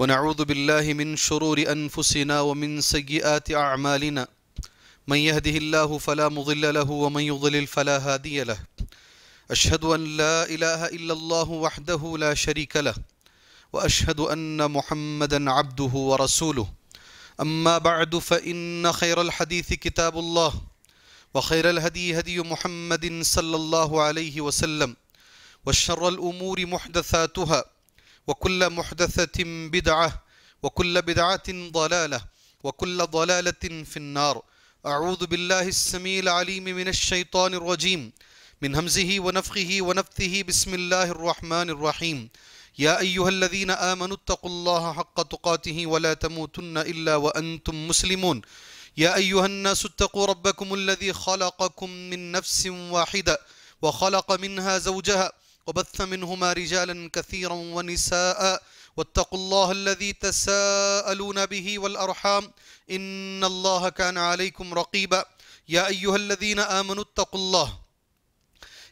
ونعوذ بالله من شرور أنفسنا ومن سيئات أعمالنا من يهده الله فلا مضل له ومن يضلل فلا هادي له أشهد أن لا إله إلا الله وحده لا شريك له وأشهد أن محمدا عبده ورسوله أما بعد فإن خير الحديث كتاب الله وخير الهدي هدي محمد صلى الله عليه وسلم وشر الأمور محدثاتها وكل محدثة بدعة وكل بدعة ضلالة وكل ضلالة في النار أعوذ بالله السميع العليم من الشيطان الرجيم من همزه ونفخه ونفثه بسم الله الرحمن الرحيم يا أيها الذين آمنوا اتقوا الله حق تقاته ولا تموتن إلا وأنتم مسلمون يا أيها الناس اتقوا ربكم الذي خلقكم من نفس واحدة وخلق منها زوجها وبث منهما رجالا كثيرا ونساء واتقوا الله الذي تساءلون به والأرحام إن الله كان عليكم رقيبا يا أيها الذين آمنوا اتقوا الله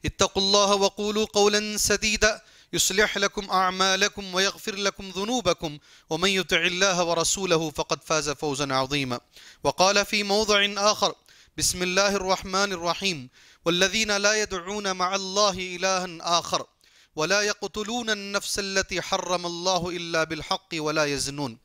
اتقوا الله وقولوا قولا سديدا يصلح لكم أعمالكم ويغفر لكم ذنوبكم ومن يطع الله ورسوله فقد فاز فوزا عظيما وقال في موضع آخر بسم الله الرحمن الرحيم والذين لا يدعون مع الله إلها آخر ولا يقتلون النفس التي حرم الله إلا بالحق ولا يزنون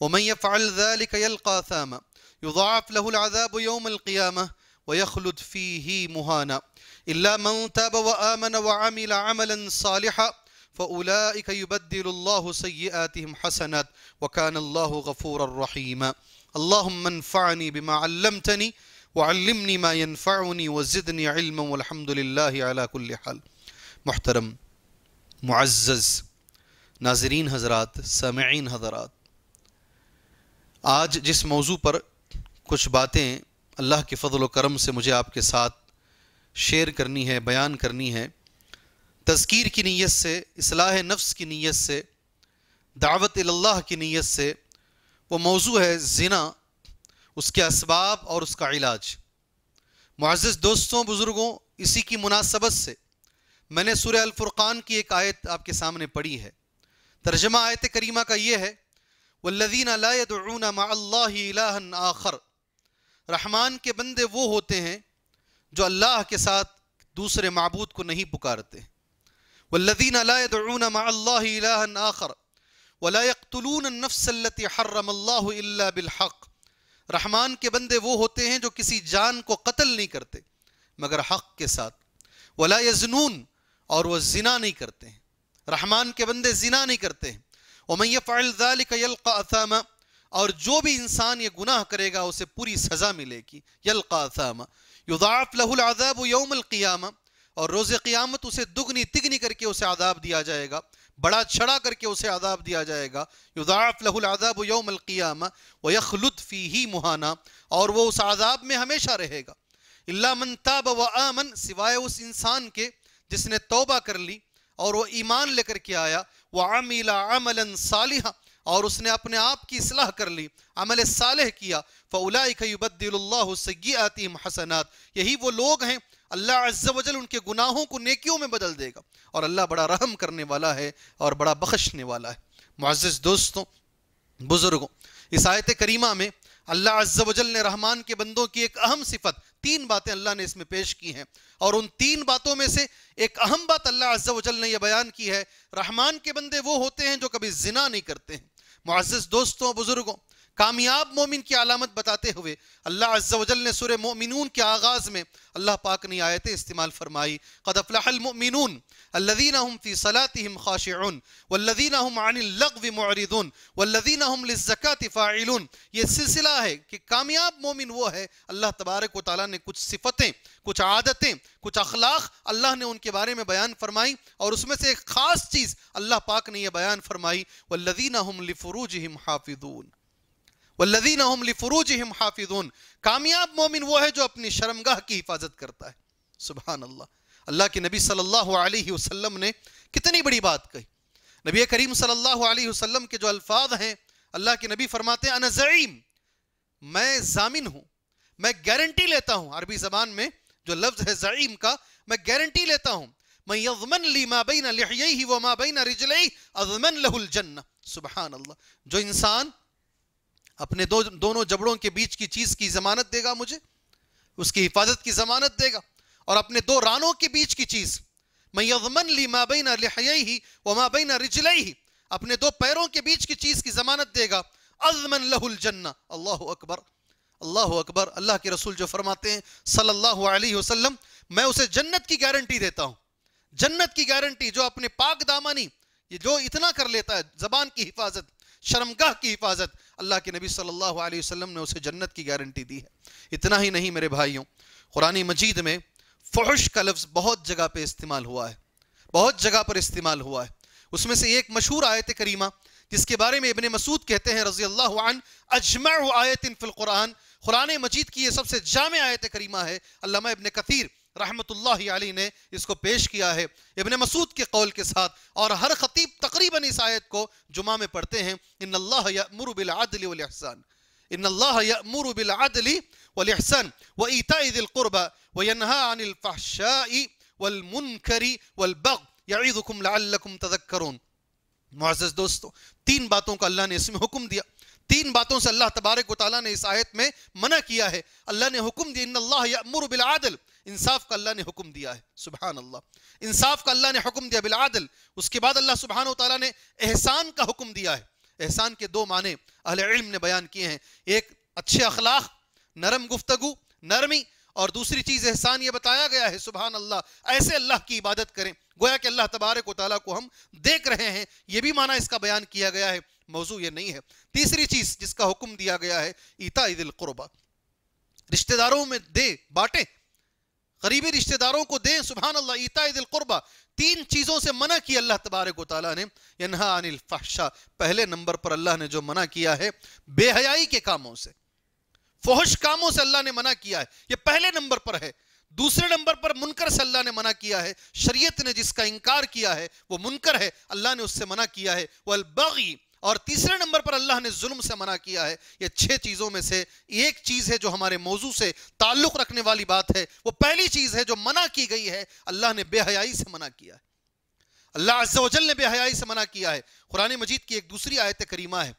ومن يفعل ذلك يلقى ثاما يضاعف له العذاب يوم القيامة ويخلد فيه مهانا إلا من تاب وآمن وعمل عملا صالحا فأولئك يبدل الله سيئاتهم حسنات وكان الله غفورا رحيما اللهم انفعني بما علمتني वल्लमनी मायनफ़ाउनी वज़दनी इलम वलहमदिल्लाकुल्ल हाल मोहतरम मुआज़ नाजरीन हजरात समैन हजरात आज जिस मौजू पर कुछ बातें अल्लाह के फ़ल करम से मुझे आपके साथ शेयर करनी है बयान करनी है तस्कीर की नीयत से असलाह नफ्स की नीयत से दावत अल्लाह की नीयत से वो मौजू है ज़िना उसके इसबाब और उसका इलाज मुआज़ दोस्तों बुज़ुर्गों इसी की मुनासबत से मैंने सुर अलफ़ुर्क़ान की एक आयत आपके सामने पढ़ी है तर्जमा आयत करीमा का ये है वल्लदीन लादून आखर रहमान के बंदे वो होते हैं जो अल्लाह के साथ दूसरे मबूद को नहीं पुकारते वल्लदीन लादून आखर वलायतलून नफ़सलती हर्रम बिलहक़ रहमान के बंदे वो होते हैं जो किसी जान को कत्ल नहीं करते मगर हक के साथ वला यजनून और वह जिना नहीं करते हैं रहमान के बंदे जिना नहीं करते हैं वमैय फ़ालदालकामा और जो भी इंसान ये गुनाह करेगा उसे पूरी सज़ा मिलेगी यलकामा युदाफ लहुल आजाब यौमल क़ियामा और रोज़ क़ियामत उसे दुगनी तिगनी करके उसे आदाब दिया जाएगा बड़ा छड़ा करके उसे आदाब दिया जाएगा युदाफ़ लहुल आदाब यौमलकियाम व यखलुत फ़ी ही मुहाना और वो उस आदाब में हमेशा रहेगा इल्ला ताब व आमन सिवाय उस इंसान के जिसने तोबा कर ली और वो ईमान लेकर के आया वह आमीला अमलन सालिहा और उसने अपने आप की सलाह कर ली अमल साल किया फ़लाबद्दिल्ला सयातिम हसनात यही वो लोग हैं अल्लाह अज्जल उनके गुनाहों को नेकियों में बदल देगा और अल्लाह बड़ा रहम करने वाला है और बड़ा बख्शने वाला है मुआज़ दोस्तों बुज़ुर्गों इस आयत करीमा में अल्लाह अज्जल ने रहमान के बंदों की एक अहम सिफत तीन बातें अल्लाह ने इसमें पेश की हैं और उन तीन बातों में से एक अहम बात अल्लाह अज्जल ने यह बयान की है रहमान के बंदे वो होते हैं जो कभी जिना नहीं करते हैं मुआज़ दोस्तों बुज़ुर्गों कामयाब मोमिन की आलामत बताते हुए अल्लाह अज्जल ने सुर मोमिनून के आगाज़ में अल्लाह पाक ने आयत इस्तेमाल फरमाई कदफ़लामिनून फ़ी सलातिम खाशन वल्लदीना हम अनिलगव मरिदून ये सिलसिला है कि कामयाब मोमिन वो है अल्लाह तबारक व ने कुछ सिफतें कुछ आदतें कुछ अखलाक अल्लाह ने उनके बारे में बयान फरमाई और उसमें से एक ख़ास चीज़ अल्लाह पाक ने यह बयान फरमाई वल्लदीना हम लफ़रूज हम हाफिदून कामयाब मोमिन वो है जो अपनी शर्मगाह की हिफाजत करता है सुबह अल्लाह अल्लाह के नबी सल्लल्लाहु अलैहि वसल्लम ने कितनी बड़ी बात कही नबी करीम सल्लल्लाहु अलैहि वसल्लम के जो अल्फाज हैं अल्लाह के नबी फरमाते हैं अनज़ीम मैं जामिन हूँ मैं गारंटी लेता हूँ अरबी ज़बान में जो लफ्ज़ है ज़ीम का मैं गारंटी लेता हूँ मैं यजमन ली माबैन लिहयी व माबैन रिजलई अजमन लहुल जन्नह सुबहान अल्लाह जो इंसान अपने दो दोनों जबड़ों के बीच की चीज की जमानत देगा मुझे उसकी हिफाजत की जमानत देगा और अपने दो रानों के बीच की चीज मैं ली माबैना लिहाई ही व माबैना रिजलई ही अपने दो पैरों के बीच की चीज की जमानत देगा अजमन लहुल जन्ना अल्लाह अकबर अल्लाह अकबर अल्लाह के रसूल जो फरमाते हैं सल्लल्लाहु अलैहि वसल्लम मैं उसे जन्नत की गारंटी देता हूँ जन्नत की गारंटी जो अपने पाक दामानी ये जो इतना कर लेता है जबान की हिफाजत शर्मगाह की हिफाजत अल्लाह के नबी सल्लल्लाहु अलैहि वसल्लम ने उसे जन्नत की गारंटी दी है इतना ही नहीं मेरे भाइयों कुरानी मजीद में फ़हश का लफ्ज़ बहुत जगह पर इस्तेमाल हुआ है बहुत जगह पर इस्तेमाल हुआ है उसमें से एक मशहूर आयत करीमा जिसके बारे में इबन मसूद कहते हैं रजी अल्लाह अजमा आयत फिल कुरान मजीद की ये सबसे जाम आयत करीमा है अल्लामा इबन कतीर रहमतुल्लाह ने इसको पेश किया है इबन मसूद के कौल के साथ और हर खतीब तकरीबन इस आयत को जुमा में पढ़ते हैं इन अल्लाहमरबिलहसन इन अल्लाहमरबिलदली वलहसन व ईतादिलकुरबा व यनहाफाशाई वलमुनकरी वलबग यादुकुम लकुम तदक्करून मुआज़ दोस्तों तीन बातों का अल्लाह ने इसमें हुक्म दिया तीन बातों से अल्लाह तबारक ने इस आयत में मना किया है अल्लाह ने हुक्म दिया इन अल्लाह बिल आदल इंसाफ का अल्लाह ने हुक्म दिया है सुबहान अल्लाह इंसाफ का अल्लाह ने हुक्म दिया बिलादल उसके बाद अल्लाह सुबहान तला ने एहसान का हुक्म दिया है एहसान के दो माने अहले इल्म ने बयान किए हैं एक अच्छे अखलाक नरम गुफ्तगु नरमी और दूसरी चीज़ एहसान ये बताया गया है सुबहान अल्लाह ऐसे अल्लाह की इबादत करें गोया कि अल्लाह तबारक तला को हम देख रहे हैं ये भी माना इसका बयान किया गया है मौजू ये नहीं है तीसरी चीज़ जिसका हुक्म दिया गया है ईता ईदिल कुरबा रिश्तेदारों में दे बांटे गरीबी रिश्तेदारों को दें सुबह अल्लाह तीन चीज़ों से मना किया अल्लाह तबारक ताली ने यहा अनिल फाशा पहले नंबर पर अल्लाह ने जो मना किया है बेहयाई के कामों से फोहश कामों से अल्लाह ने मना किया है ये पहले नंबर पर है दूसरे नंबर पर मुनकर से अल्लाह ने मना किया है शरीयत ने जिसका इनकार किया है वो मुनकर है अल्लाह ने उससे मना किया है वो बगी और तीसरे नंबर पर अल्लाह ने जुल्म से मना किया है ये छह चीज़ों में से एक चीज़ है जो हमारे मौजू से ताल्लुक़ रखने वाली बात है वो पहली चीज़ है जो मना की गई है अल्लाह ने बेहयाई से मना किया है अल्लाह अज्जल ने बेहयाई से मना किया है कुरान मजीद की एक दूसरी आयत करीमा है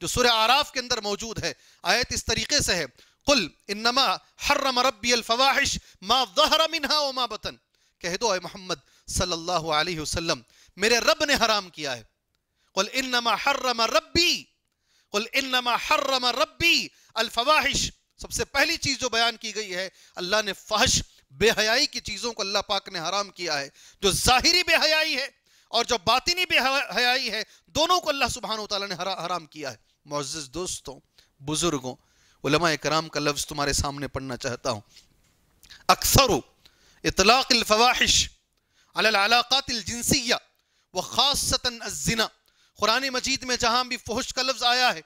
जो सुर आराफ के अंदर मौजूद है आयत इस तरीके से है कुल इन्नमा हर्रम रब्बी अलफवाहिश मा जहर मिनहा बतन कह दो मोहम्मद सल्लल्लाहु अलैहि वसल्लम मेरे रब ने हराम किया है قل إنما حرم ربي قل إنما حرم ربي الفواحش सबसे पहली चीज जो बयान की गई है अल्लाह ने फहश बेहयाई की चीज़ों को अल्लाह पाक ने हराम किया है जो ज़ाहिरी बेहयाई है और जो बातिनी बेहयाई है दोनों को अल्लाह सुबहान तला ने हरा, हराम किया है मोज़ दोस्तों बुज़ुर्गों उलमा कराम का लफ्ज़ तुम्हारे सामने पढ़ना चाहता हूँ अक्सर इतलाक़वाहिश अलाक़ात जिनसिया व ख़ासता कुरान मजीद में जहां भी फोहश का लफ्ज़ आया है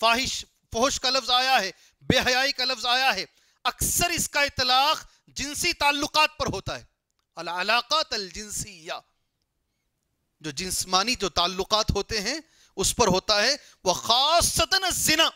फाहिश फोहश का लफ्ज़ आया है बेहयाई का लफ्ज़ आया है अक्सर इसका इतलाक़ जिनसी ताल्लुक पर होता है अलाक़ात जो जिसमानी जो ताल्लुक होते हैं उस पर होता है वह खास जिना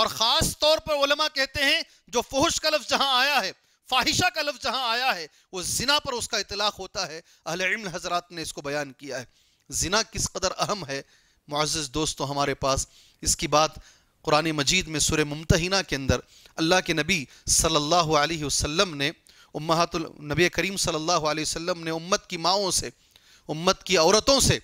और ख़ास तौर पर वलमा कहते हैं जो फोहश का लफ्ज़ जहां आया है फाहिशा का लफ्ज़ जहां आया है वो जिना पर उसका इतलाक़ होता है अहल हजरात ने इसको बयान किया है ज़िना किस कदर अहम है मुआज़ दोस्तों हमारे पास इसकी बात कुरान मजीद में सुर मुमतना के अंदर अल्लाह के नबी सल्लल्लाहु अलैहि वसल्लम ने उम्मतुल नबी करीम सल्लल्लाहु अलैहि वसल्लम ने उम्मत की माओं से उम्मत की औरतों से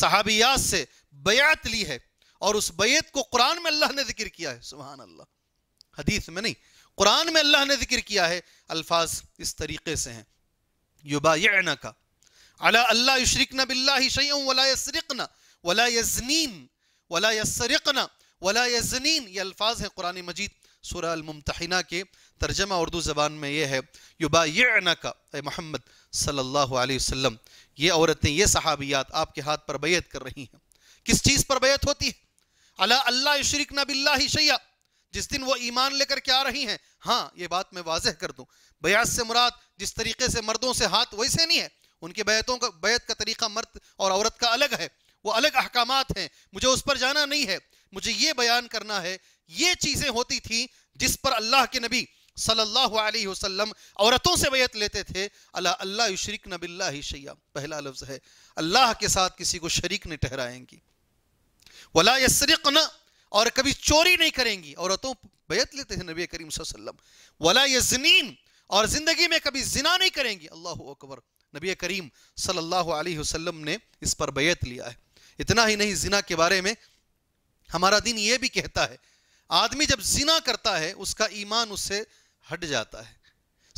सहाबियात से बयात ली है और उस बैत को कुरान में अल्लाह ने जिक्र किया है सुबहान अल्लाह हदीस में नहीं कुरान में अल्लाह ने जिक्र किया है अल्फाज इस तरीके से हैं युबा का अला अल्लाह युशरिकन बिल्लाहि शैअन वला यसरिकन वला यजनीन वला यसरिकन वला यजनीन ये अल्फाज हैं कुरान मजीद सूरह अलमुमतहिना के तर्जमा उर्दू ज़बान में यह है युबा का मोहम्मद सल्लल्लाहु अलैहि वसल्लम ये औरतें ये सहाबियात आपके हाथ पर बैत कर रही हैं किस चीज़ पर बैत होती है अला अल्लाह शरीक नबिल्ला शैया जिस दिन वो ईमान लेकर के आ रही हैं हाँ ये बात मैं वाजह कर दूँ बयास से मुराद जिस तरीके से मर्दों से हाथ वैसे नहीं है उनके बैतों का बैत का तरीका मर्द और औरत का अलग है वो अलग अहकाम हैं मुझे उस पर जाना नहीं है मुझे ये बयान करना है ये चीज़ें होती थी जिस पर अल्लाह के नबी सल्लल्लाहु अलैहि वसल्लम औरतों से बैत लेते थे अल्लाह अल्लाह शरीक नबिल्ला ही शैया पहला लफ्ज़ है अल्लाह के साथ किसी को शरीक नहीं ठहराएंगी वला यसरिक न और कभी चोरी नहीं करेंगी औरतों बैत लेते थे नबी करीम वाला वला यजनीन और ज़िंदगी में कभी जिना नहीं करेंगी अल्लाह अकबर नबी करीम सल्लल्लाहु अलैहि वसल्लम ने इस पर बैत लिया है इतना ही नहीं जिना के बारे में हमारा दिन यह भी कहता है आदमी जब जिना करता है उसका ईमान उससे हट जाता है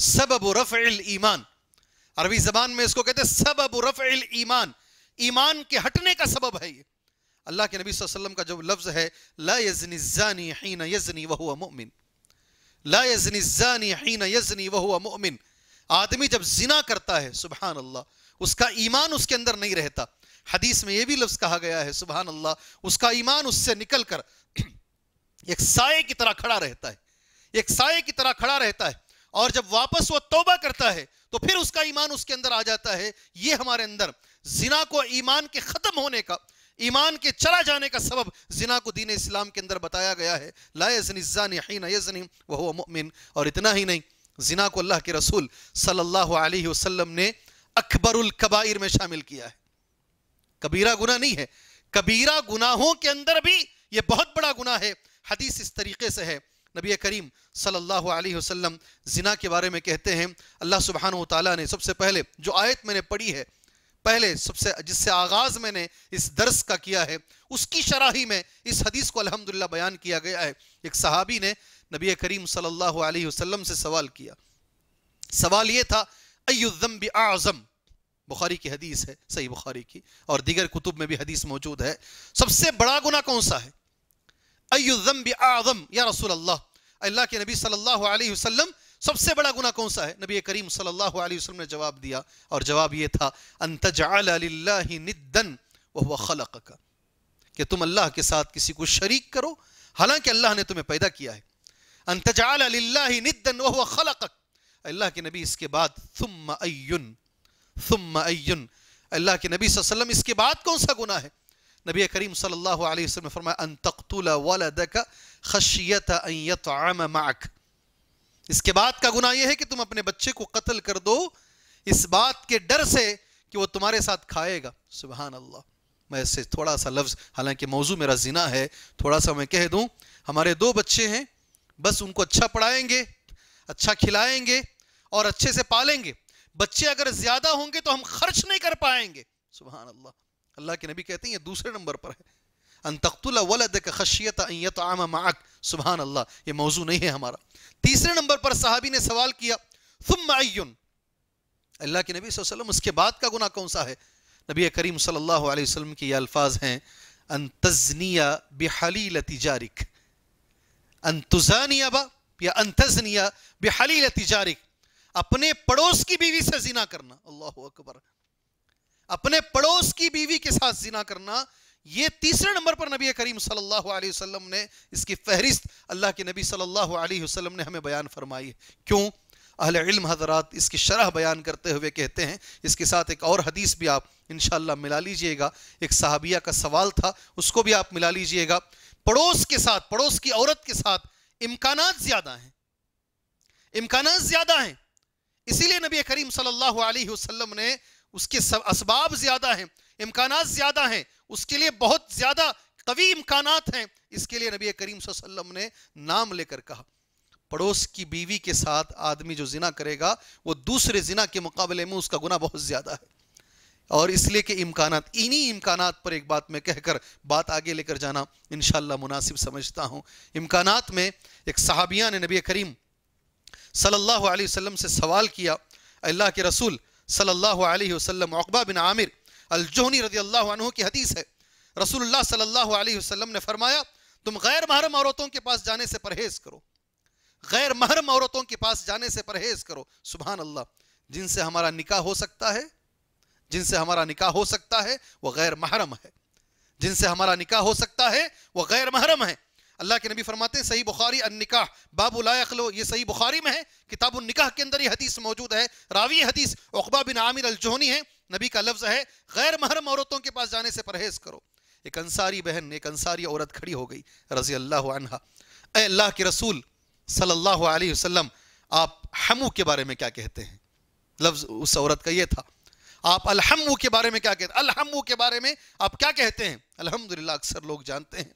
सबब रफ़ ईमान अरबी जबान में इसको कहते हैं सबब रफ़ ईमान ईमान के हटने का सबब है ये अल्लाह के नबी वसल्लम का जो लफ्ज़ है ला वह मोमिन ला वह मोमिन आदमी जब जिना करता है सुबहान अल्लाह उसका ईमान उसके अंदर नहीं रहता हदीस में यह भी लफ्ज़ कहा गया है सुबहान अल्लाह उसका ईमान उससे निकल कर एक साय की तरह खड़ा रहता है एक साय की तरह खड़ा रहता है और जब वापस वह तोबा करता है तो फिर उसका ईमान उसके अंदर आ जाता है ये हमारे अंदर जिना को ईमान के ख़त्म होने का ईमान के चला जाने का सबब जिना को दीन इस्लाम के अंदर बताया गया है लाजनी वह मोमिन और इतना ही नहीं जिना को अल्लाह के रसूल सल्लल्लाहु अलैहि वसल्लम ने अकबरुल कबाइर में शामिल किया है कबीरा गुना नहीं है कबीरा गुनाहों के अंदर भी यह बहुत बड़ा गुना है हदीस इस तरीके से है नबी करीम सल्लल्लाहु अलैहि वसल्लम जिना के बारे में कहते हैं अल्लाह सुबहान तला ने सबसे पहले जो आयत मैंने पढ़ी है पहले सबसे जिससे आगाज़ मैंने इस दर्स का किया है उसकी शराही में इस हदीस को अल्हम्दुलिल्लाह बयान किया गया है एक सहाबी ने नबी करीम सल्लल्लाहु अलैहि वसल्लम से सवाल किया सवाल ये था अयुद्धम आज़म बुखारी की हदीस है सही बुखारी की और दीगर कुतुब में भी हदीस मौजूद है सबसे बड़ा गुना कौन सा है अयुद्धम आज़म या रसूल अल्लाह अल्लाह के नबी सल्लल्लाहु अलैहि वसल्लम सबसे बड़ा गुना कौन सा है नबी करीम सल्लल्लाहु अलैहि वसल्लम ने जवाब दिया और जवाब यह था अंत निदन वह खलक का कि तुम अल्लाह के साथ किसी को शरीक करो हालांकि अल्लाह ने तुम्हें पैदा किया है अल्लाह के नबी इसके बाद अल्लाह के नबी वसल्लम इसके बाद कौन सा गुना है नबी करीम सल्लाम फरमायाक इसके बाद का गुना यह है कि तुम अपने बच्चे को कत्ल कर दो इस बात के डर से कि वो तुम्हारे साथ खाएगा सुबह अल्लाह मैं इससे थोड़ा सा लफ्ज़ हालांकि मौजू मेरा जिना है थोड़ा सा मैं कह दूं हमारे दो बच्चे हैं बस उनको अच्छा पढ़ाएंगे अच्छा खिलाएंगे और अच्छे से पालेंगे बच्चे अगर ज्यादा होंगे तो हम खर्च नहीं कर पाएंगे सुबह अल्लाह अल्लाह के नबी कहते हैं ये दूसरे नंबर पर है अनतख्तुल खशियत अयत अल्लाह ये मौजू नहीं है हमारा तीसरे नंबर पर साहबी ने सवाल किया तुम अल्लाह के नबी वसल्लम उसके बाद का गुना कौन सा है नबी करीम सल्लल्लाहु अलैहि वसल्लम के ये अल्फाज हैं अन तजनिया बेहली लतिजारिक अंतुजानियाबा या अंतजनिया बेहलील तिजारिक अपने पड़ोस की बीवी से जिना करना अल्लाह अकबर अपने पड़ोस की बीवी के साथ जिना करना ये तीसरे नंबर पर नबी करीम सल्लल्लाहु अलैहि वसल्लम ने इसकी फहरिस्त अल्लाह के नबी सल्लल्लाहु अलैहि वसल्लम ने हमें बयान फरमाई है क्यों अहल इल्म हजरात इसकी शरह बयान करते हुए कहते हैं इसके साथ एक और हदीस भी आप इन मिला लीजिएगा एक सहाबिया का सवाल था उसको भी आप मिला लीजिएगा पड़ोस के साथ पड़ोस की औरत के साथ इम्कान ज्यादा हैं इम्कान ज्यादा हैं इसीलिए नबी करीम सल्लल्लाहु अलैहि वसल्लम ने उसके असबाब ज्यादा हैं इम्कान ज्यादा हैं उसके लिए बहुत ज्यादा कवि इम्कान हैं इसके लिए नबी करीम सल्लम ने नाम लेकर कहा पड़ोस की बीवी के साथ आदमी जो जिना करेगा वो दूसरे जिना के मुकाबले में उसका गुना बहुत ज्यादा है और इसलिए कि इम्कान इन्हीं इम्कान पर एक बात मैं कहकर बात आगे लेकर जाना इन मुनासिब समझता हूँ इम्कान में एक सहाबिया ने नबी करीम सल्लल्लाहु अलैहि वसल्लम से सवाल किया अल्लाह के रसूल सल्लल्लाहु अलैहि वसल्लम अकबा बिन आमिर अलजोनी रजी अल्लाह की हदीस है रसूल सल्लल्लाहु वसलम ने फरमाया तुम गैर महरम औरतों के पास जाने से परहेज़ करो गैर महरम औरतों के पास जाने से परहेज़ करो सुबहान अल्लाह जिनसे हमारा निका हो सकता है जिनसे हमारा निकाह हो सकता है वह गैर महरम है जिनसे हमारा निकाह हो सकता है वह गैर महरम है अल्लाह के नबी फरमाते हैं सही बुखारी अन निकाह बाबुलाखलो ये सही बुखारी में है किताब निकाह के अंदर ये हदीस मौजूद है रावी हदीस अकबा बिन आमिर अलजोहनी है नबी का लफ्ज़ है गैर महरम औरतों के पास जाने से परहेज़ करो एक अंसारी बहन एक अंसारी औरत खड़ी हो गई रजी अल्लाह अनहा अल्लाह के रसूल सल्लल्लाहु अलैहि वसल्लम आप हमू के बारे में क्या कहते हैं लफ्ज़ उस औरत का ये था आप अलहमू के बारे में क्या कहते हैं अलहमू के बारे में आप क्या कहते हैं अल्हम्दुलिल्लाह अक्सर लोग जानते हैं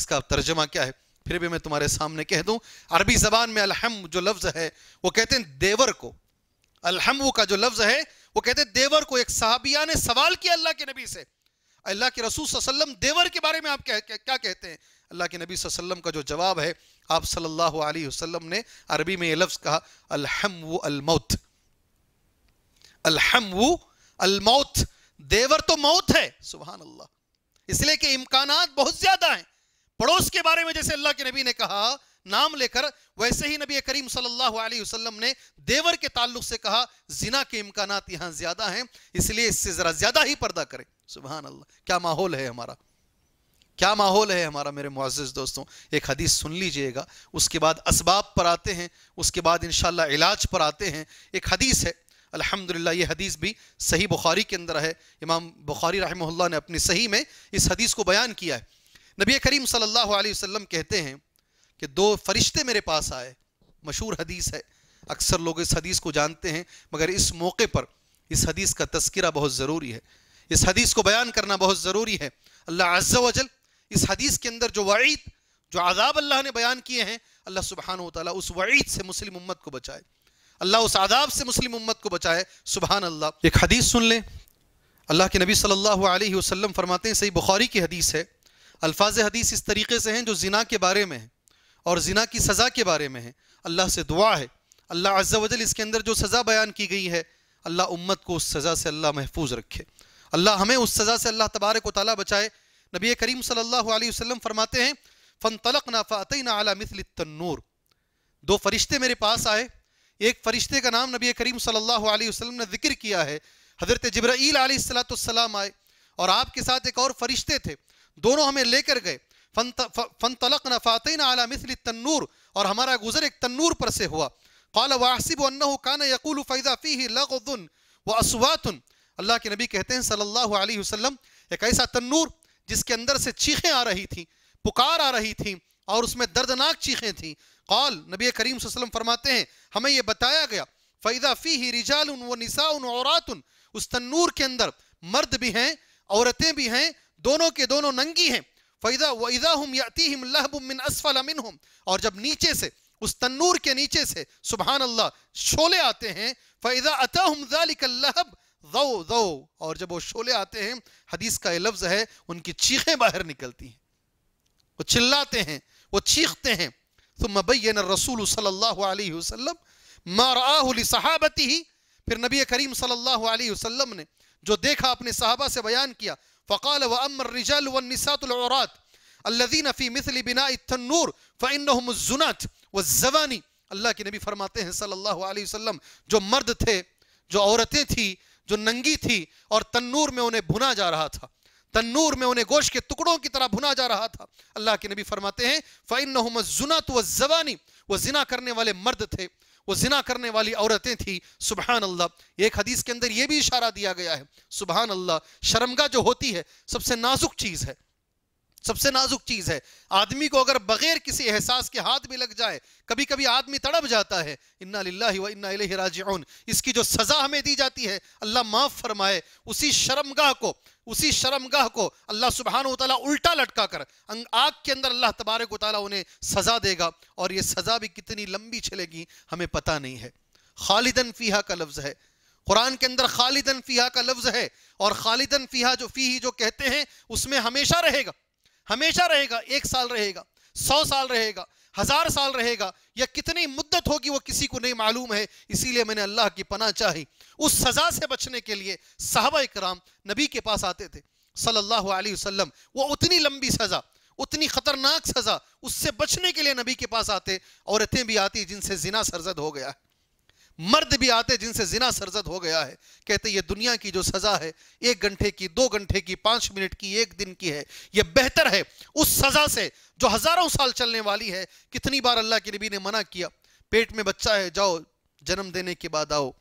इसका तर्जमा क्या है फिर भी मैं तुम्हारे सामने कह दूं अरबी ज़बान में अलहम जो लफ्ज़ है वो कहते हैं देवर को अलहमू का जो लफ्ज़ है वो कहते हैं देवर को एक साहबिया ने सवाल किया अल्लाह के नबी से अल्लाह के रसूल देवर के बारे में आप क्या, क्या, कहते हैं अल्लाह के नबी वसल्लम का जो जवाब है आप सल्लल्लाहु अलैहि वसल्लम ने अरबी में ये लफ्ज़ कहा अलहम अलमौत अलहम अलमौत देवर तो मौत है सुबहान अल्लाह इसलिए कि इम्कान बहुत ज्यादा हैं पड़ोस के बारे में जैसे अल्लाह के नबी ने कहा नाम लेकर वैसे ही नबी करीम सल्लल्लाहु अलैहि वसल्लम ने देवर के ताल्लुक से कहा जिना के इम्कान यहाँ ज्यादा हैं इसलिए इससे जरा ज्यादा ही पर्दा करें सुबहान अल्लाह क्या माहौल है हमारा क्या माहौल है हमारा मेरे मुआज़ दोस्तों एक हदीस सुन लीजिएगा उसके बाद इसबाब पर आते हैं उसके बाद इन इलाज पर आते हैं एक हदीस है अल्हम्दुलिल्लाह ये हदीस भी सही बुखारी के अंदर है इमाम बुखारी रहमल्ला ने अपनी सही में इस हदीस को बयान किया है नबी करीम सल्लल्लाहु अलैहि वसल्लम कहते हैं कि दो फरिश्ते मेरे पास आए मशहूर हदीस है अक्सर लोग इस हदीस को जानते हैं मगर इस मौके पर इस हदीस का तस्करा बहुत ज़रूरी है इस हदीस को बयान करना बहुत ज़रूरी है अल्लाह अज्जा वजल इस हदीस के अंदर जो वईद जो आज़ाब अल्लाह ने बयान किए हैं अल्लाह सुबहान तला उस वईद से मुस्लिम उम्मत को बचाए अल्लाह उस आदाब से मुस्लिम उम्मत को बचाए सुबहान अल्लाह एक हदीस सुन लें अल्लाह के नबी सल्लल्लाहु अलैहि वसल्लम फरमाते हैं सही बुखारी की हदीस है अल्फाज हदीस इस तरीके से हैं जो जिना के बारे में है और जिना की सज़ा के बारे में है अल्लाह से दुआ है अल्लाह अज्जा वजल इसके अंदर जो सज़ा बयान की गई है अल्लाह उम्मत को उस सज़ा से अल्लाह महफूज रखे अल्लाह हमें उस सज़ा से अल्लाह तबारक ताली बचाए नबी करीम सल्लल्लाहु अलैहि वसल्लम फरमाते हैं फ़न तलक ना अला मिसल तन्नूर दो फरिश्ते मेरे पास आए एक फरिश्ते का नाम नबी करीम सल्लल्लाहु अलैहि वसल्लम ने जिक्र किया है हज़रत जब्राईल सलाम आए और आपके साथ एक और फरिश्ते थे दोनों हमें लेकर गए फन तलक नफ़ातिन आला मिसल तन्नूर और हमारा गुजर एक तन्नूर पर से हुआ कौल वासिब कान यकूल फ़ैज़ा फ़ी लगन व असवातन अल्लाह के नबी कहते हैं सल्लल्लाहु अलैहि वसल्लम एक ऐसा तन्नूर जिसके अंदर से चीखें आ रही थी पुकार आ रही थी और उसमें दर्दनाक चीखें थी कौल नबी करीम वसलम फरमाते हैं हमें यह बताया गया फ़ैदा फ़ी ही रिजाल व निसा औरतन उस तन्नूर के अंदर मर्द भी हैं औरतें भी हैं दोनों के दोनों नंगी हैं फ़ैदा वईदा हम याती हम असफल अमिन हम और जब नीचे से उस तन्नूर के नीचे से सुबहान अल्लाह शोले आते हैं फ़ैदा अता हम लहब दो दो और जब वो शोले आते हैं हदीस का ये लफ्ज़ है उनकी चीखें बाहर निकलती हैं वो चिल्लाते हैं वो चीखते हैं ثم بين الرسول صلى الله عليه وسلم ما رآه لصحابته फिर नबी करीम सल्लल्लाहु अलैहि वसल्लम ने जो देखा अपने सहाबा से बयान किया फ़काल व अमर रिजल व निसातुलौरात अल्लदीन फ़ी मिसल बिना इतनूर फ़िनजुनत व जवानी अल्लाह के नबी फरमाते हैं सल्लल्लाहु अलैहि वसल्लम जो मर्द थे जो औरतें थी जो नंगी थी और तन्नूर में उन्हें भुना जा रहा था तन्नूर में उन्हें गोश के टुकड़ों की तरह भुना जा रहा था अल्लाह के नबी फरमाते हैं फाइन जुना तो जबानी वो जिना करने वाले मर्द थे वो जिना करने वाली औरतें थी सुबहान अल्लाह एक हदीस के अंदर ये भी इशारा दिया गया है सुबहान अल्लाह शर्मगा जो होती है सबसे नाजुक चीज़ है सबसे नाजुक चीज़ है आदमी को अगर बगैर किसी एहसास के हाथ भी लग जाए कभी कभी आदमी तड़प जाता है इन्ना लिल्ला व इन्ना राजउन इसकी जो सज़ा हमें दी जाती है अल्लाह माफ़ फरमाए उसी शर्मगा को उसी शर्मगाह को अल्लाह सुबहान तला उल्टा लटका कर अं-, आग के अंदर अल्लाह तबारक वाली उन्हें सज़ा देगा और ये सज़ा भी कितनी लंबी चलेगी हमें पता नहीं है खालिदन फ़ीहा का लफ्ज़ है कुरान के अंदर खालिदन फ़ीहा का लफ्ज़ है और खालिदन फ़ीहा जो फ़ी जो कहते हैं उसमें हमेशा रहेगा हमेशा रहेगा एक साल रहेगा सौ साल रहेगा हजार साल रहेगा या कितनी मुद्दत होगी वो किसी को नहीं मालूम है इसीलिए मैंने अल्लाह की पना चाही उस सजा से बचने के लिए साहबा इकराम नबी के पास आते थे सल्लल्लाहु अलैहि वसल्लम वो उतनी लंबी सजा उतनी खतरनाक सजा उससे बचने के लिए नबी के पास आते औरतें भी आती जिनसे जिना सरजद हो गया है मर्द भी आते जिनसे जिना सरजद हो गया है कहते ये दुनिया की जो सज़ा है एक घंटे की दो घंटे की पांच मिनट की एक दिन की है ये बेहतर है उस सज़ा से जो हज़ारों साल चलने वाली है कितनी बार अल्लाह के नबी ने मना किया पेट में बच्चा है जाओ जन्म देने के बाद आओ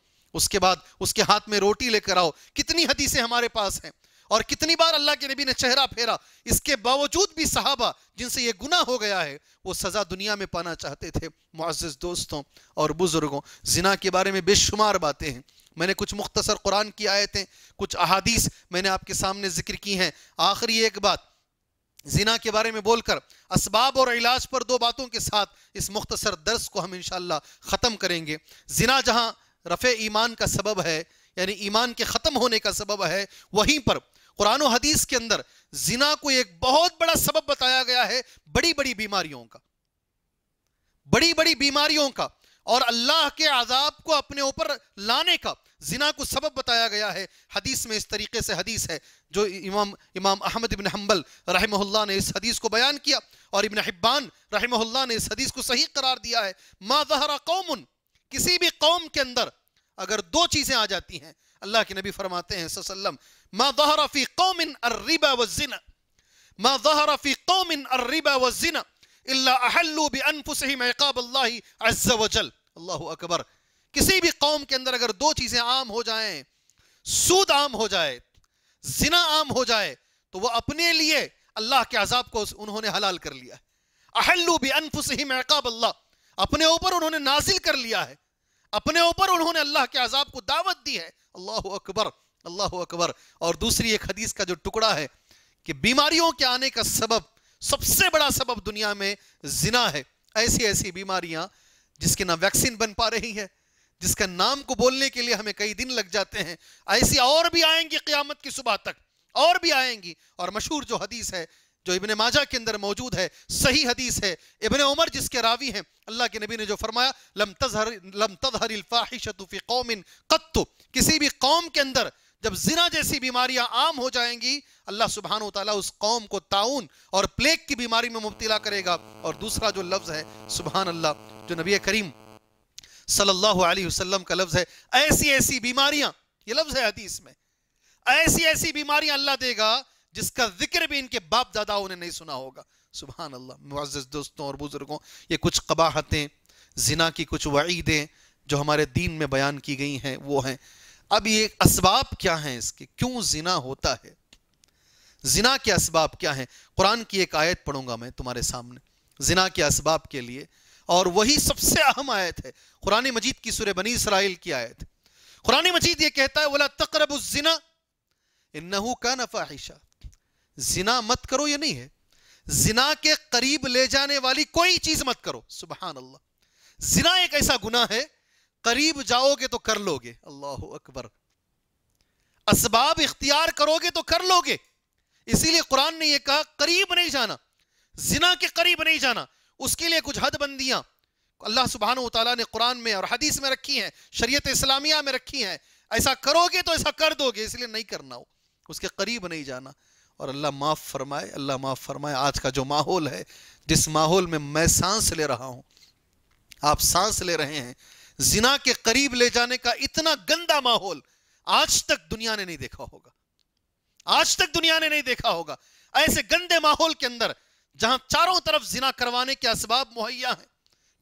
उसके बाद उसके हाथ में रोटी लेकर आओ कितनी हदीसें हमारे पास हैं और कितनी बार अल्लाह के नबी ने चेहरा फेरा इसके बावजूद भी सहाबा जिनसे ये गुना हो गया है वो सज़ा दुनिया में पाना चाहते थे मुआज़ दोस्तों और बुज़ुर्गों जिना के बारे में बेशुमार बातें हैं मैंने कुछ मुख्तसर कुरान की आयतें कुछ अहादीस मैंने आपके सामने जिक्र की हैं आखिरी एक बात जिना के बारे में बोलकर इसबाब और इलाज पर दो बातों के साथ इस मुख्तसर दर्स को हम इन ख़त्म करेंगे जिना जहाँ रफे ईमान का सबब है यानी ईमान के ख़त्म होने का सबब है वहीं पर कुरान हदीस के अंदर जिना को एक बहुत बड़ा सबब बताया गया है बड़ी बड़ी बीमारियों का बड़ी बड़ी बीमारियों का और अल्लाह के आजाब को अपने ऊपर लाने का जिना को सबब बताया गया है हदीस में इस तरीके से हदीस है जो इमाम इमाम अहमद इबन हम्बल रहमहुल्ला ने इस हदीस को बयान किया और इबन हिब्बान रहमहुल्ला ने इस हदीस को सही करार दिया है मा जहरा कौमन किसी भी कौम के अंदर अगर दो चीज़ें आ जाती हैं अल्लाह के नबी फरमाते हैं सल्लम मा अर्रिबा मा अर्रिबा अकबर किसी भी कौम के अंदर अगर दो चीज़ें आम हो जाएं सूद आम हो जाए जिना आम हो जाए तो वह अपने लिए अल्लाह के अजाब को उन्होंने हलाल कर लिया अहल्लू भी अनफुसहिम अल्लाह अपने ऊपर उन्होंने नाजिल कर लिया है अपने ऊपर उन्होंने अल्लाह के अजाब को दावत दी है अल्लाह अकबर अल्लाह अकबर और दूसरी एक हदीस का जो टुकड़ा है कि बीमारियों के आने का सबब सबसे बड़ा सबब दुनिया में जिना है ऐसी ऐसी बीमारियां जिसके ना वैक्सीन बन पा रही है जिसका नाम को बोलने के लिए हमें कई दिन लग जाते हैं ऐसी और भी आएंगी क्यामत की सुबह तक और भी आएंगी और मशहूर जो हदीस है जो इबन माजा के अंदर मौजूद है सही हदीस है इबन उमर जिसके रावी हैं अल्लाह के नबी ने जो फरमाया लम तजहर लम कौमिन कत्तु किसी भी कौम के अंदर जब जिना जैसी बीमारियां आम हो जाएंगी अल्लाह सुबहान तला उस कौम को ताउन और प्लेग की बीमारी में मुबतला करेगा और दूसरा जो लफ्ज़ है सुबहान अल्लाह जो नबी करीम सल्लल्लाहु अलैहि वसल्लम का लफ्ज़ है ऐसी ऐसी बीमारियां ये लफ्ज़ है हदीस में ऐसी ऐसी बीमारियां अल्लाह देगा जिसका जिक्र भी इनके बाप दादाओं ने नहीं सुना होगा सुबह अल्लाह मुआज़ दोस्तों और बुज़ुर्गों ये कुछ कबाहतें जिना की कुछ वईदें जो हमारे दीन में बयान की गई हैं वो हैं अब ये इसबाब क्या हैं इसके क्यों जिना होता है जिना के इसबाब क्या हैं कुरान की एक आयत पढ़ूंगा मैं तुम्हारे सामने जिना के इसबाब के लिए और वही सबसे अहम आयत है कुरानी मजीद की सुर बनी इसराइल की आयत कुरानी मजीद ये कहता है वला तकरब इन्नहू का नफाशा जिना मत करो ये नहीं है जिना के करीब ले जाने वाली कोई चीज मत करो सुबह अल्लाह जिना एक ऐसा गुना है करीब जाओगे तो कर लोगे अल्लाह अकबर असबाब इख्तियार करोगे तो कर लोगे इसीलिए कुरान ने यह कहा करीब नहीं जाना जिना के करीब नहीं जाना उसके लिए कुछ हद बंदियां अल्लाह सुबहान तला ने कुरान में और हदीस में रखी हैं शरीय इस्लामिया में रखी हैं ऐसा करोगे तो ऐसा कर दोगे इसलिए नहीं करना हो उसके करीब नहीं जाना और अल्लाह माफ़ फरमाए अल्लाह माफ़ फरमाए आज का जो माहौल है जिस माहौल में मैं सांस ले रहा हूँ आप सांस ले रहे हैं जिना के करीब ले जाने का इतना गंदा माहौल आज तक दुनिया ने नहीं देखा होगा आज तक दुनिया ने नहीं देखा होगा ऐसे गंदे माहौल के अंदर जहां चारों तरफ जिना करवाने के असबाब मुहैया हैं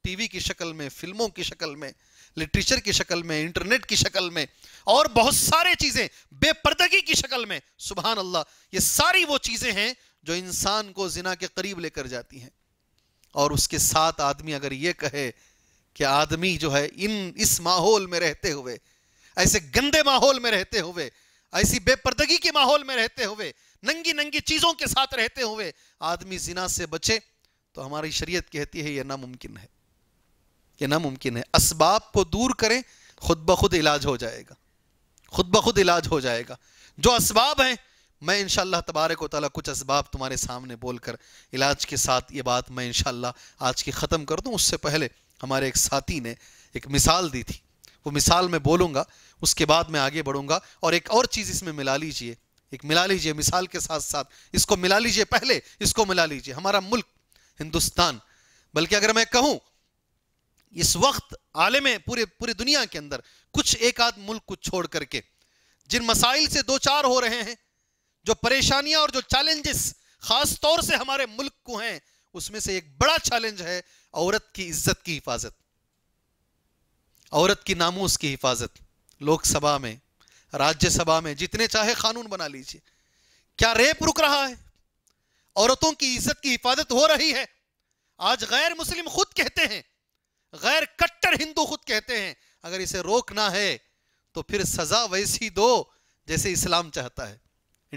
टीवी की शक्ल में फिल्मों की शक्ल में लिटरेचर की शक्ल में इंटरनेट की शक्ल में और बहुत सारे चीज़ें बेपर्दगी की शक्ल में सुबहान अल्लाह ये सारी वो चीज़ें हैं जो इंसान को जिना के करीब लेकर जाती हैं और उसके साथ आदमी अगर ये कहे कि आदमी जो है इन इस माहौल में रहते हुए ऐसे गंदे माहौल में रहते हुए ऐसी बेपर्दगी के माहौल में रहते हुए नंगी नंगी चीज़ों के साथ रहते हुए आदमी जिना से बचे तो हमारी शरीयत कहती है यह नामुमकिन है ये नामुमकिन है इसबाब को दूर करें खुद ब खुद इलाज हो जाएगा खुद ब खुद इलाज हो जाएगा जो इसबाब हैं मैं इन तबारक व ताली कुछ इसबाब तुम्हारे सामने बोलकर इलाज के साथ ये बात मैं इन आज की ख़त्म कर दूँ उससे पहले हमारे एक साथी ने एक मिसाल दी थी वो मिसाल मैं बोलूँगा उसके बाद मैं आगे बढ़ूँगा और एक और चीज़ इसमें मिला लीजिए एक मिला लीजिए मिसाल के साथ साथ इसको मिला लीजिए पहले इसको मिला लीजिए हमारा मुल्क हिंदुस्तान बल्कि अगर मैं कहूँ इस वक्त आलम पूरे पूरी दुनिया के अंदर कुछ एक आध मुल्क को छोड़ करके जिन मसाइल से दो चार हो रहे हैं जो परेशानियां और जो चैलेंजेस खास तौर से हमारे मुल्क को हैं उसमें से एक बड़ा चैलेंज है औरत की इज्जत की हिफाजत औरत की नामोस की हिफाजत लोकसभा में राज्यसभा में जितने चाहे कानून बना लीजिए क्या रेप रुक रहा है औरतों की इज्जत की हिफाजत हो रही है आज गैर मुस्लिम खुद कहते हैं गैर कट्टर हिंदू खुद कहते हैं अगर इसे रोकना है तो फिर सजा वैसी दो जैसे इस्लाम चाहता है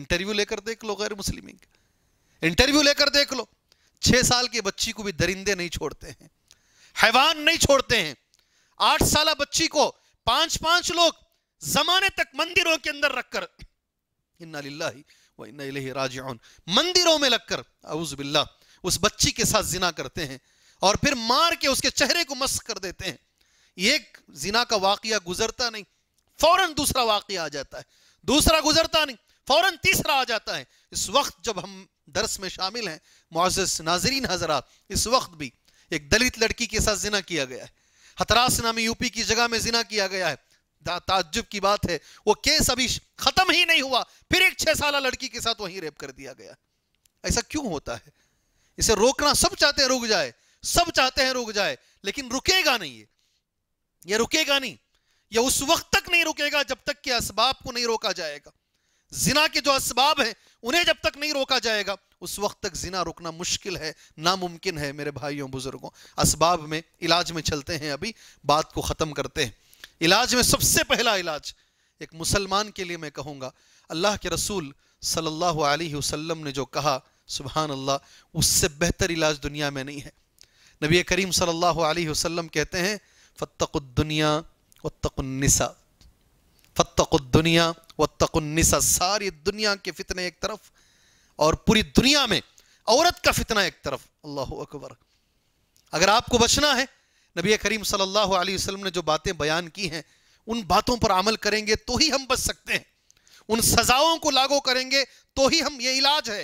इंटरव्यू लेकर देख लो गैर मुस्लिम इंटरव्यू लेकर देख लो छह साल की बच्ची को भी दरिंदे नहीं छोड़ते हैं हैवान नहीं छोड़ते हैं आठ साल बच्ची को पांच पांच लोग जमाने तक मंदिरों के अंदर रखकर इन्ना वह इन्ना राज मंदिरों में लगकर अउज बिल्ला उस बच्ची के साथ जिना करते हैं और फिर मार के उसके चेहरे को मस्क कर देते हैं एक जिना का वाकया गुजरता नहीं फौरन दूसरा वाकया आ जाता है दूसरा गुजरता नहीं फौरन तीसरा आ जाता है इस वक्त जब हम दर्स में शामिल हैं मुआज़ नाजरीन हजरा इस वक्त भी एक दलित लड़की के साथ जिना किया गया है हतरास नामी यूपी की जगह में जिना किया गया है ताज्जुब की बात है वो केस अभी खत्म ही नहीं हुआ फिर एक छह साल लड़की के साथ वहीं रेप कर दिया गया ऐसा क्यों होता है इसे रोकना सब चाहते हैं रुक जाए सब चाहते हैं रुक जाए लेकिन रुकेगा नहीं ये ये रुकेगा नहीं ये उस वक्त तक नहीं रुकेगा जब तक कि असबाब को नहीं रोका जाएगा जिना के जो असबाब हैं उन्हें जब तक नहीं रोका जाएगा उस वक्त तक जिना रुकना मुश्किल है नामुमकिन है मेरे भाइयों बुजुर्गों असबाब में इलाज में चलते हैं अभी बात को ख़त्म करते हैं इलाज में सबसे पहला इलाज एक मुसलमान के लिए मैं कहूंगा अल्लाह के रसूल सल्लल्लाहु अलैहि वसल्लम ने जो कहा सुबहान अल्लाह उससे बेहतर इलाज दुनिया में नहीं है नबी करीम सल्लल्लाहु अलैहि वसल्लम कहते हैं फ़तुनिया वतुन्निसा फ़तुनिया वतुन्निसा सारी दुनिया के फितने एक तरफ और पूरी दुनिया में औरत का फितना एक तरफ अल्लाह अकबर अगर आपको बचना है नबी करीम सल्लल्लाहु अलैहि वसल्लम ने जो बातें बयान की हैं उन बातों पर अमल करेंगे तो ही हम बच सकते हैं उन सजाओं को लागू करेंगे तो ही हम ये इलाज है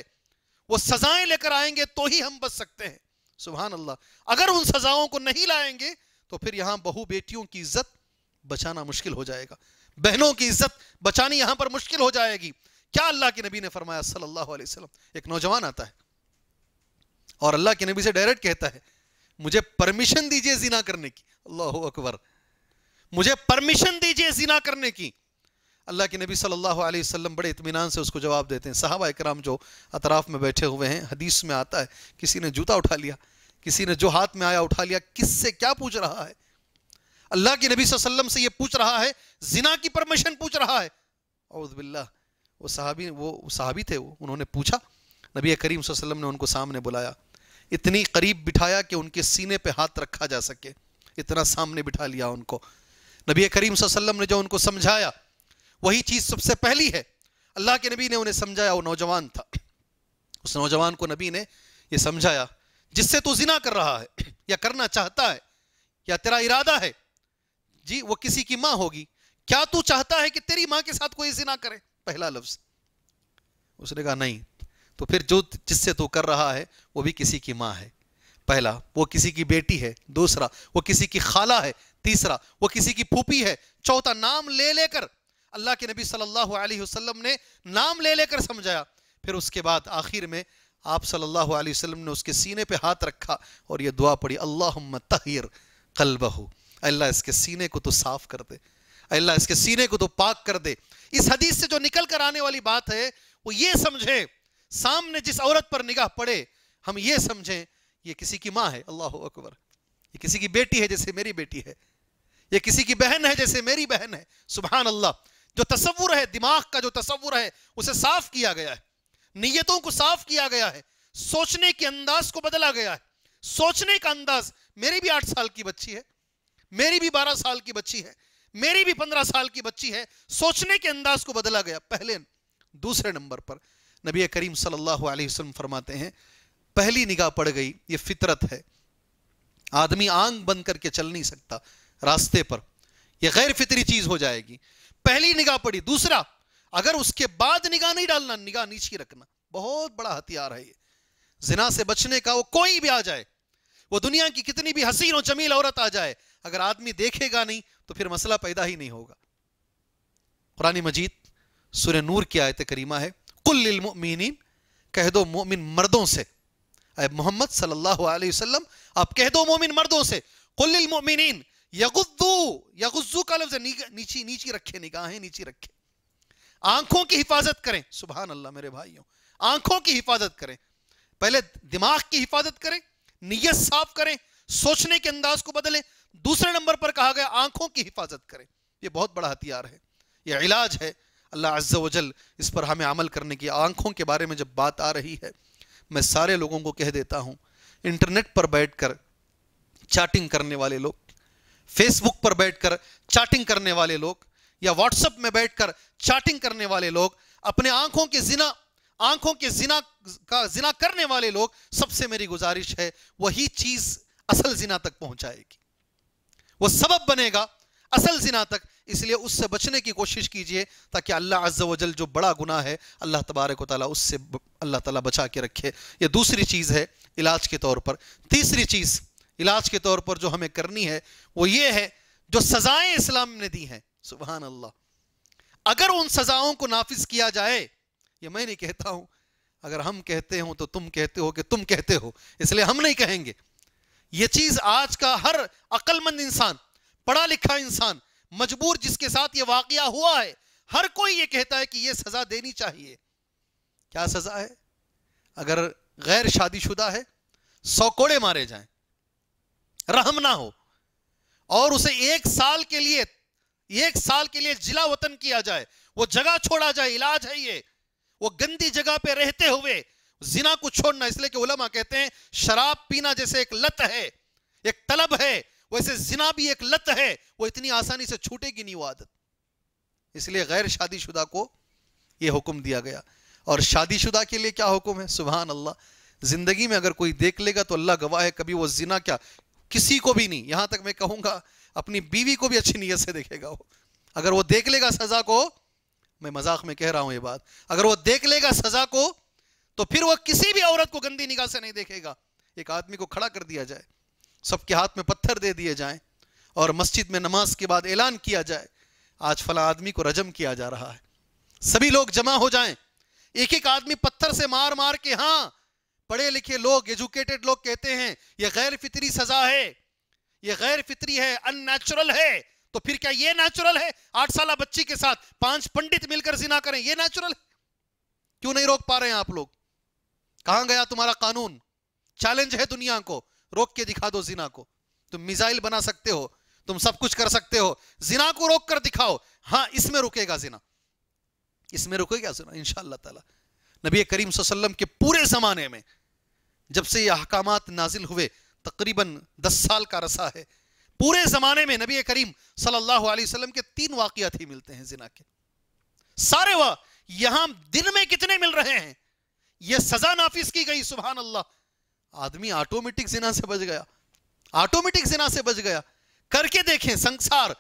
वो सजाएं लेकर आएंगे तो ही हम बच सकते हैं सुबहान अल्लाह अगर उन सजाओं को नहीं लाएंगे तो फिर यहाँ बहु बेटियों की इज्जत बचाना मुश्किल हो जाएगा बहनों की इज्जत बचानी यहाँ पर मुश्किल हो जाएगी क्या अल्लाह के नबी ने फरमाया सल्लल्लाहु अलैहि वसल्लम एक नौजवान आता है और अल्लाह के नबी से डायरेक्ट कहता है मुझे परमिशन दीजिए जीना करने की अल्लाह अकबर मुझे परमिशन दीजिए जीना करने की अल्लाह के नबी सल्लल्लाहु अलैहि वसल्लम बड़े इतमान से उसको जवाब देते हैं साहबा इक्राम जो अतराफ़ में बैठे हुए हैं हदीस में आता है किसी ने जूता उठा लिया किसी ने जो हाथ में आया उठा लिया किससे क्या पूछ रहा है अल्लाह के नबी वसल्लम से ये पूछ रहा है जिना की परमिशन पूछ रहा है औदबिल्ला वो साहबी वो साहबी थे वो उन्होंने पूछा नबी करीम वसल्लम ने उनको सामने बुलाया इतनी करीब बिठाया कि उनके सीने पे हाथ रखा जा सके इतना सामने बिठा लिया उनको नबी करीम वसल्लम ने जो उनको समझाया वही चीज़ सबसे पहली है अल्लाह के नबी ने उन्हें समझाया वो नौजवान था उस नौजवान को नबी ने ये समझाया जिससे तू जिना कर रहा है या करना चाहता है या तेरा इरादा है जी वो किसी की मां होगी क्या तू चाहता है कि तेरी मां के साथ कोई जिना करे पहला लफ्ज उसने कहा नहीं तो फिर जो जिससे तू कर रहा है वो भी किसी की मां है पहला वो किसी की बेटी है दूसरा वो किसी की खाला है तीसरा वो किसी की फूपी है चौथा नाम ले लेकर अल्लाह के नबी सल्लल्लाहु अलैहि वसल्लम ने नाम ले लेकर समझाया फिर उसके बाद आखिर में आप सल्लल्लाहु अलैहि वसल्लम ने उसके सीने पे हाथ रखा और ये दुआ पड़ी अल्लाह तहिर कलबहू अल्लाह इसके सीने को तो साफ कर दे अल्लाह इसके सीने को तो पाक कर दे इस हदीस से जो निकल कर आने वाली बात है वो ये समझे सामने जिस औरत पर निगाह पड़े हम ये समझें ये किसी की माँ है अल्लाह अकबर ये किसी की बेटी है जैसे मेरी बेटी है ये किसी की बहन है जैसे मेरी बहन है सुबहान अल्लाह जो तस्वुर है दिमाग का जो तस्वुर है उसे साफ किया गया है नीयतों को साफ किया गया है सोचने के अंदाज को बदला गया है सोचने का अंदाज मेरी भी आठ साल की बच्ची है मेरी भी बारह साल की बच्ची है मेरी भी पंद्रह साल की बच्ची है सोचने के अंदाज को बदला गया पहले दूसरे नंबर पर नबी करीम सल्लल्लाहु अलैहि वसल्लम फरमाते हैं पहली निगाह पड़ गई ये फितरत है आदमी आंग बंद करके चल नहीं सकता रास्ते पर यह गैर फितरी चीज हो जाएगी पहली निगाह पड़ी दूसरा अगर उसके बाद निगाह नहीं डालना निगाह नीची रखना बहुत बड़ा हथियार है ये जिना से बचने का वो कोई भी आ जाए वो दुनिया की कितनी भी हसीन और जमील औरत आ जाए अगर आदमी देखेगा नहीं तो फिर मसला पैदा ही नहीं होगा कुरान मजीद सुर नूर की आयत करीमा है कुल्लिन कह दो मोमिन मर्दों से मोहम्मद सल्लल्लाहु अलैहि वसल्लम आप कह दो मोमिन मर्दों से कुल्लिन यगुद्दू यगुज्जू का लफ्ज नीची नीची रखे निगाहें नीची रखे आंखों की हिफाजत करें सुबह अल्लाह मेरे भाइयों आंखों की हिफाजत करें पहले दिमाग की हिफाजत करें नीयत साफ करें सोचने के अंदाज को बदलें दूसरे नंबर पर कहा गया आंखों की हिफाजत करें यह बहुत बड़ा हथियार है यह इलाज है अल्लाह अज्जा वजल इस पर हमें अमल करने की आंखों के बारे में जब बात आ रही है मैं सारे लोगों को कह देता हूँ इंटरनेट पर बैठकर चैटिंग करने वाले लोग फेसबुक पर बैठकर चैटिंग करने वाले लोग या व्हाट्सएप में बैठकर चैटिंग करने वाले लोग अपने आंखों के जिना आंखों के जिना का जिना करने वाले लोग सबसे मेरी गुजारिश है वही चीज असल जिना तक पहुंचाएगी वो सबब बनेगा असल जिना तक इसलिए उससे बचने की कोशिश कीजिए ताकि अल्लाह अज वजल जो बड़ा गुना है अल्लाह तबारक वाली उससे अल्लाह तला बचा के रखे यह दूसरी चीज़ है इलाज के तौर पर तीसरी चीज़ इलाज के तौर पर जो हमें करनी है वो ये है जो सजाएं इस्लाम ने दी हैं सुबहान अल्लाह अगर उन सजाओं को नाफिज किया जाए ये मैं नहीं कहता हूं अगर हम कहते हो तो तुम कहते हो कि तुम कहते हो इसलिए हम नहीं कहेंगे यह चीज आज का हर अक्लमंद इंसान पढ़ा लिखा इंसान मजबूर जिसके साथ यह वाकया हुआ है हर कोई यह कहता है कि यह सजा देनी चाहिए क्या सजा है अगर गैर शादीशुदा है सौ कोड़े मारे जाएं रहम ना हो और उसे एक साल के लिए एक साल के लिए जिला वतन किया जाए वो जगह छोड़ा जाए इलाज है ये वो गंदी जगह पे रहते हुए जिना को छोड़ना इसलिए कि उलमा कहते हैं शराब पीना जैसे एक लत है एक तलब है वैसे जिना भी एक लत है वो इतनी आसानी से छूटेगी नहीं वो आदत इसलिए गैर शादीशुदा को ये हुक्म दिया गया और शादीशुदा के लिए क्या हुक्म है सुबह अल्लाह जिंदगी में अगर कोई देख लेगा तो अल्लाह गवाह है कभी वो जिना क्या किसी को भी नहीं यहां तक मैं कहूंगा अपनी बीवी को भी अच्छी नीयत से देखेगा वो अगर वो देख लेगा सजा को मैं मजाक में कह रहा हूं ये बात अगर वो देख लेगा सजा को तो फिर वो किसी भी औरत को गंदी निगाह से नहीं देखेगा एक आदमी को खड़ा कर दिया जाए सबके हाथ में पत्थर दे दिए जाए और मस्जिद में नमाज के बाद ऐलान किया जाए आज फला आदमी को रजम किया जा रहा है सभी लोग जमा हो जाएं एक एक आदमी पत्थर से मार मार के हाँ पढ़े लिखे लोग एजुकेटेड लोग कहते हैं यह गैर फितरी सजा है ये गैर फित्री है अननेचुरल है तो फिर क्या ये नेचुरल है आठ साल बच्ची के साथ पांच पंडित मिलकर जिना करें ये नेचुरल है क्यों नहीं रोक पा रहे हैं आप लोग कहां गया तुम्हारा कानून चैलेंज है दुनिया को रोक के दिखा दो जिना को तुम मिसाइल बना सकते हो तुम सब कुछ कर सकते हो जिना को रोक कर दिखाओ हां इसमें रुकेगा जिना इसमें रुकेगा जिना इनशाला नबी करीम वसल्लम के पूरे जमाने में जब से ये अहकाम नाजिल हुए तकरीबन दस साल का रसा है पूरे ज़माने में नबी करीम सल्लल्लाहु अलैहि वसल्लम के तीन वाकियात ही मिलते हैं जिना के सारे वह यहां दिन में कितने मिल रहे हैं यह सजा नाफिज की गई सुबह अल्लाह आदमी ऑटोमेटिक जिना से बच गया ऑटोमेटिक जिना से बच गया करके देखें संसार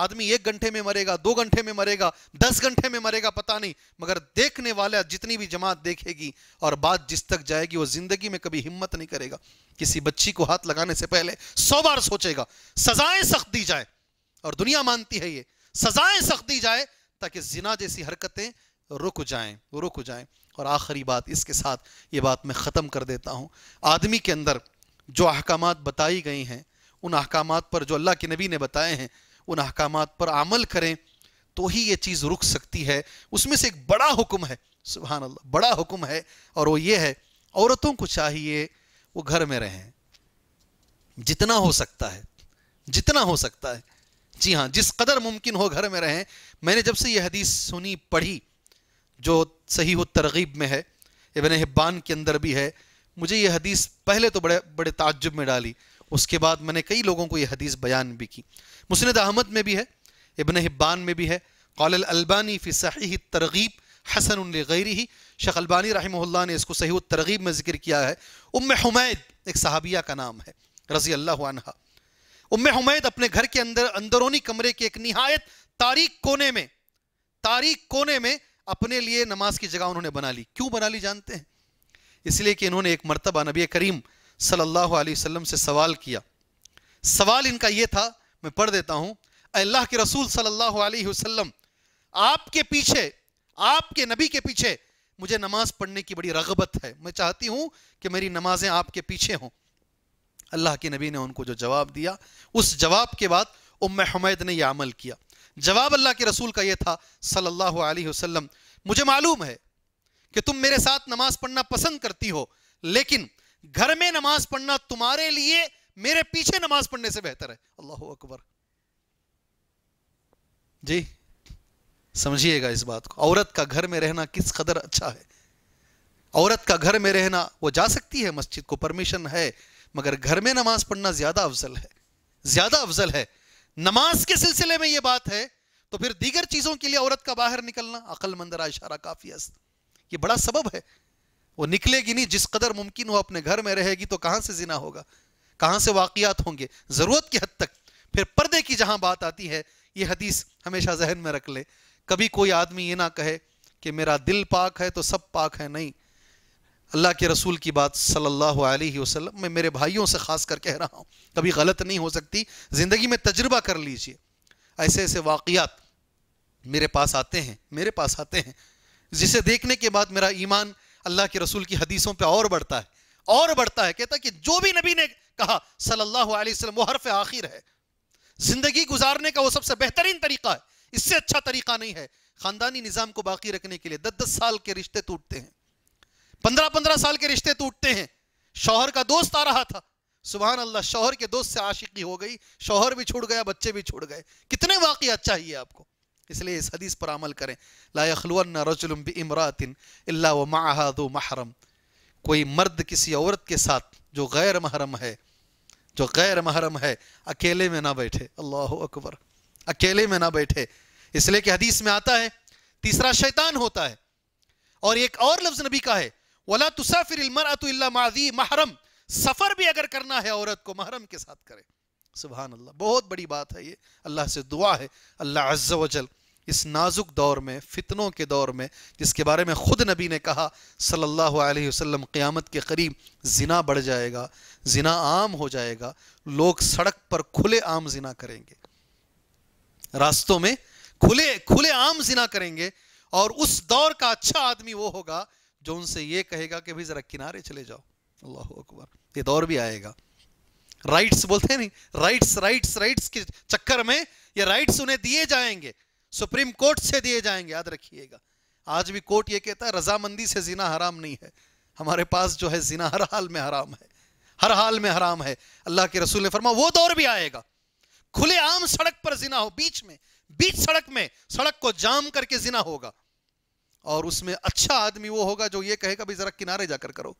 आदमी एक घंटे में मरेगा दो घंटे में मरेगा दस घंटे में मरेगा पता नहीं मगर देखने वाला जितनी भी जमात देखेगी और बात जिस तक जाएगी वो जिंदगी में कभी हिम्मत नहीं करेगा किसी बच्ची को हाथ लगाने से पहले सौ बार सोचेगा सजाएं सख्त दी जाए और दुनिया मानती है ये सजाएं सख्त दी जाए ताकि जिना जैसी हरकतें रुक जाएं रुक जाएं और आखिरी बात इसके साथ ये बात मैं ख़त्म कर देता हूँ आदमी के अंदर जो अहकाम बताई गई हैं उन अहकाम पर जो अल्लाह के नबी ने बताए हैं उन अहकाम पर अमल करें तो ही ये चीज़ रुक सकती है उसमें से एक बड़ा हुक्म है सुबह अल्लाह बड़ा हुक्म है और वो ये है औरतों को चाहिए वो घर में रहें जितना हो सकता है जितना हो सकता है जी हाँ जिस कदर मुमकिन हो घर में रहें मैंने जब से यह हदीस सुनी पढ़ी जो सही हो तरगीब में है इबन हिब्बान के अंदर भी है मुझे यह हदीस पहले तो बड़े बड़े ताज्जुब में डाली उसके बाद मैंने कई लोगों को यह हदीस बयान भी की मुसनद अहमद में भी है इबन हिब्बान में भी है कौल अलबानी फ़ी सही तरगीब हसन गैरी ही शेख अलबानी रही ने इसको सही तरगीब में जिक्र किया है उम हमैद एक सहाबिया का नाम है रजी अल्लाह उम हमैद अपने घर के अंदर अंदरूनी कमरे के एक नहायत तारीख कोने में तारीख कोने में अपने लिए नमाज की जगह उन्होंने बना ली क्यों बना ली जानते हैं इसलिए कि इन्होंने एक मरतबा नबी करीम सल्लल्लाहु अलैहि वसल्लम से सवाल किया सवाल इनका यह था मैं पढ़ देता हूं अल्लाह के रसूल सल्लल्लाहु अलैहि वसल्लम आपके पीछे आपके नबी के पीछे मुझे नमाज पढ़ने की बड़ी रगबत है मैं चाहती हूं कि मेरी नमाजें आपके पीछे हों अल्लाह के नबी ने उनको जो जवाब दिया उस जवाब के बाद उम हमैद ने यह अमल किया जवाब अल्लाह के रसूल का यह था सल्लल्लाहु अलैहि वसल्लम मुझे मालूम है कि तुम मेरे साथ नमाज पढ़ना पसंद करती हो लेकिन घर में नमाज पढ़ना तुम्हारे लिए मेरे पीछे नमाज पढ़ने से बेहतर है अल्लाह अकबर जी समझिएगा इस बात को औरत का घर में रहना किस कदर अच्छा है औरत का घर में रहना वो जा सकती है मस्जिद को परमिशन है मगर घर में नमाज पढ़ना ज्यादा अफजल है ज्यादा अफजल है नमाज के सिलसिले में ये बात है तो फिर दीगर चीजों के लिए औरत का बाहर निकलना अकलमंद रा इशारा काफी अस्त ये बड़ा सबब है वो निकलेगी नहीं जिस कदर मुमकिन हो अपने घर में रहेगी तो कहां से जिना होगा कहाँ से वाकियात होंगे ज़रूरत की हद तक फिर पर्दे की जहाँ बात आती है ये हदीस हमेशा जहन में रख ले कभी कोई आदमी ये ना कहे कि मेरा दिल पाक है तो सब पाक है नहीं अल्लाह के रसूल की बात सल्लल्लाहु अलैहि वसल्लम मैं मेरे भाइयों से ख़ास कर कह रहा हूँ कभी गलत नहीं हो सकती ज़िंदगी में तजर्बा कर लीजिए ऐसे ऐसे वाकियात मेरे पास आते हैं मेरे पास आते हैं जिसे देखने के बाद मेरा ईमान अल्लाह के रसूल की हदीसों पर और बढ़ता है और बढ़ता है कहता कि जो भी नबी ने कहा सल्लल्लाहु अलैहि वसल्लम वो हरफ आखिर है जिंदगी गुजारने का वो सबसे बेहतरीन तरीका है इससे अच्छा तरीका नहीं है खानदानी निज़ाम को बाकी रखने के लिए दस दस साल के रिश्ते टूटते हैं पंद्रह पंद्रह साल के रिश्ते टूटते हैं शौहर का दोस्त आ रहा था सुबह अल्लाह शौहर के दोस्त से आशिकी हो गई शौहर भी छूट गया बच्चे भी छूट गए कितने वाक़ चाहिए आपको इसलिए इस हदीस पर अमल करें लाखलवन रजुलम भी इमरातिन अल्ला महरम कोई मर्द किसी औरत के साथ जो गैर महरम है जो गैर महरम है अकेले में ना बैठे अल्लाह अकबर अकेले में ना बैठे इसलिए कि हदीस में आता है तीसरा शैतान होता है और एक और लफ्ज नबी का है वला तुसाफिर माजी महरम सफ़र भी अगर करना है औरत को महरम के साथ करे सुबह अल्लाह बहुत बड़ी बात है ये अल्लाह से दुआ है अल्लाह अज्जा वजल इस नाजुक दौर में फितनों के दौर में जिसके बारे में ख़ुद नबी ने कहा सल्लल्लाहु अलैहि वसल्लम क़यामत के करीब जिना बढ़ जाएगा जिना आम हो जाएगा लोग सड़क पर खुले आम जिना करेंगे रास्तों में खुले खुले आम जिना करेंगे और उस दौर का अच्छा आदमी वो होगा जो उनसे ये कहेगा कि भाई ज़रा किनारे चले जाओ अल्लाह अकबर ये दौर भी आएगा राइट्स बोलते हैं नहीं राइट्स राइट्स राइट्स के चक्कर में ये राइट्स उन्हें दिए जाएंगे सुप्रीम कोर्ट से दिए जाएंगे याद रखिएगा आज भी कोर्ट ये कहता है रजामंदी से जीना हराम नहीं है हमारे पास जो है जीना हर हाल में हराम है हर हाल में हराम है अल्लाह के रसूल ने फरमा वो दौर भी आएगा खुले आम सड़क पर जिना हो बीच में बीच सड़क में सड़क को जाम करके जिना होगा और उसमें अच्छा आदमी वो होगा जो ये कहेगा भी जरा किनारे जाकर करो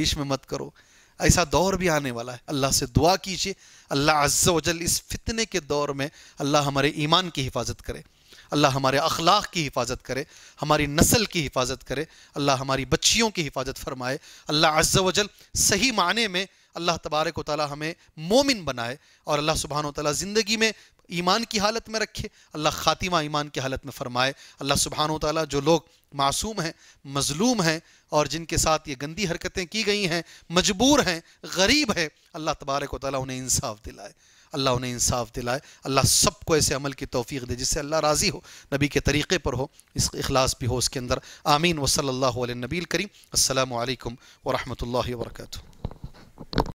बीच में मत करो ऐसा दौर भी आने वाला है अल्लाह से दुआ कीजिए अल्लाह अज्जल इस फितने के दौर में अल्लाह हमारे ईमान की हिफाजत करे अल्लाह हमारे अखलाक की हिफाजत करे हमारी नस्ल की हिफाजत करे अल्लाह हमारी बच्चियों की हिफाजत फरमाए अल्लाह अज्जल सही माने में अल्लाह तबारक ताली हमें मोमिन बनाए और अल्लाह सुबहान तला ज़िंदगी में ईमान की हालत में रखे अल्लाह ख़ातिमा ईमान की हालत में फ़रमाए अल्लाह सुबहान तला जो लोग मासूम हैं मजलूम हैं और जिनके साथ ये गंदी हरकतें की गई हैं मजबूर हैं गरीब है अल्लाह तबारक वाली उन्हें इंसाफ दिलाए अल्लाह उन्हें इंसाफ दिलाए अल्लाह सबको ऐसे अमल की तोफ़ी दे जिससे अल्लाह राज़ी हो नबी के तरीक़े पर हो इस अखलास भी हो उसके अंदर आमीन वसल्ला नबील करीम असल वरहमल वर्का